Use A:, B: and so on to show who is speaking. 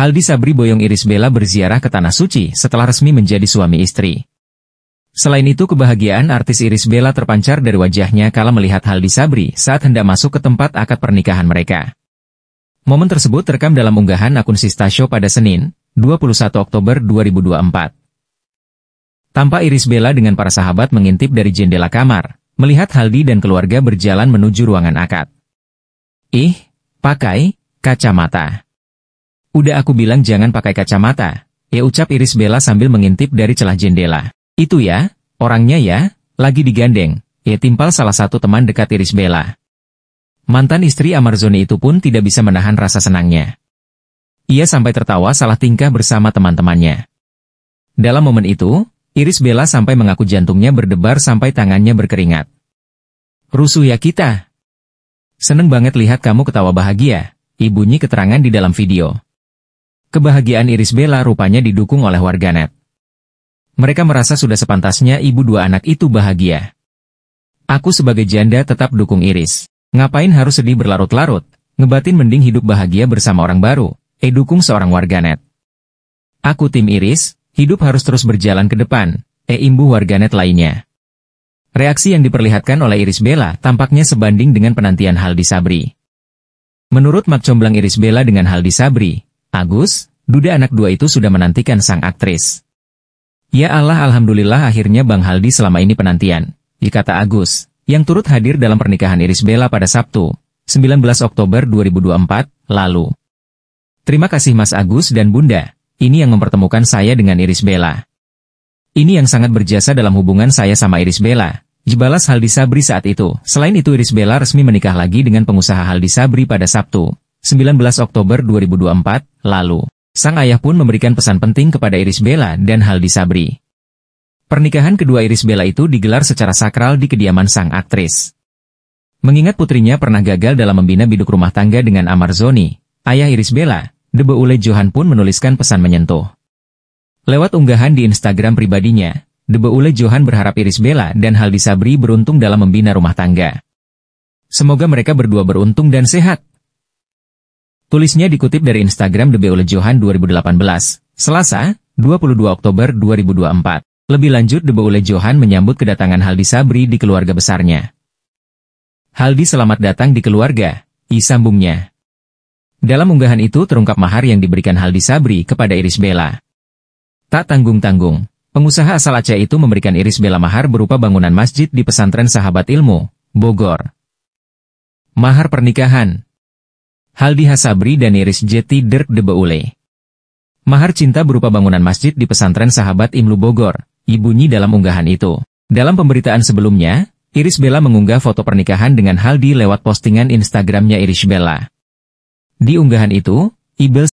A: Haldi Sabri Boyong Iris Bella berziarah ke Tanah Suci setelah resmi menjadi suami istri. Selain itu kebahagiaan artis Iris Bella terpancar dari wajahnya kala melihat Haldi Sabri saat hendak masuk ke tempat akad pernikahan mereka. Momen tersebut terekam dalam unggahan akun Sista Show pada Senin, 21 Oktober 2024. Tampak Iris Bella dengan para sahabat mengintip dari jendela kamar, melihat Haldi dan keluarga berjalan menuju ruangan akad. Ih, pakai kacamata. Udah aku bilang jangan pakai kacamata, ya ucap Iris Bella sambil mengintip dari celah jendela. Itu ya, orangnya ya, lagi digandeng, ya timpal salah satu teman dekat Iris Bella. Mantan istri Amarzoni itu pun tidak bisa menahan rasa senangnya. Ia sampai tertawa salah tingkah bersama teman-temannya. Dalam momen itu, Iris Bella sampai mengaku jantungnya berdebar sampai tangannya berkeringat. Rusuh ya kita. Seneng banget lihat kamu ketawa bahagia, ibunya keterangan di dalam video. Kebahagiaan Iris Bella rupanya didukung oleh warganet. Mereka merasa sudah sepantasnya ibu dua anak itu bahagia. Aku sebagai janda tetap dukung Iris. Ngapain harus sedih berlarut-larut? Ngebatin mending hidup bahagia bersama orang baru. Eh dukung seorang warganet. Aku tim Iris, hidup harus terus berjalan ke depan. Eh imbu warganet lainnya. Reaksi yang diperlihatkan oleh Iris Bella tampaknya sebanding dengan penantian Haldi Sabri. Menurut Mak Comblang Iris Bella dengan Haldi Sabri, Agus, duda anak dua itu sudah menantikan sang aktris. Ya Allah Alhamdulillah akhirnya Bang Haldi selama ini penantian, dikata Agus, yang turut hadir dalam pernikahan Iris Bella pada Sabtu, 19 Oktober 2024, lalu. Terima kasih Mas Agus dan Bunda, ini yang mempertemukan saya dengan Iris Bella. Ini yang sangat berjasa dalam hubungan saya sama Iris Bella, Jebalas Haldi Sabri saat itu. Selain itu Iris Bella resmi menikah lagi dengan pengusaha Haldi Sabri pada Sabtu, 19 Oktober 2024, lalu. Sang ayah pun memberikan pesan penting kepada Iris Bella dan Haldi Sabri. Pernikahan kedua Iris Bella itu digelar secara sakral di kediaman sang aktris. Mengingat putrinya pernah gagal dalam membina biduk rumah tangga dengan Amar Zoni, ayah Iris Bella, Debe Ule Johan pun menuliskan pesan menyentuh. Lewat unggahan di Instagram pribadinya, Debe Ule Johan berharap Iris Bella dan Haldi Sabri beruntung dalam membina rumah tangga. Semoga mereka berdua beruntung dan sehat, Tulisnya dikutip dari Instagram The Beole Johan 2018, Selasa, 22 Oktober 2024. Lebih lanjut The Beole Johan menyambut kedatangan Haldi Sabri di keluarga besarnya. Haldi selamat datang di keluarga, isambungnya. Dalam unggahan itu terungkap mahar yang diberikan Haldi Sabri kepada Iris Bella. Tak tanggung-tanggung, pengusaha asal Aceh itu memberikan Iris Bella mahar berupa bangunan masjid di pesantren sahabat ilmu, Bogor. Mahar pernikahan, Haldi Hasabri dan Iris Jeti Dirk de Beule. Mahar cinta berupa bangunan masjid di pesantren sahabat Imlu Bogor, ibunyi dalam unggahan itu. Dalam pemberitaan sebelumnya, Iris Bella mengunggah foto pernikahan dengan Haldi lewat postingan Instagramnya Iris Bella. Di unggahan itu, Ibel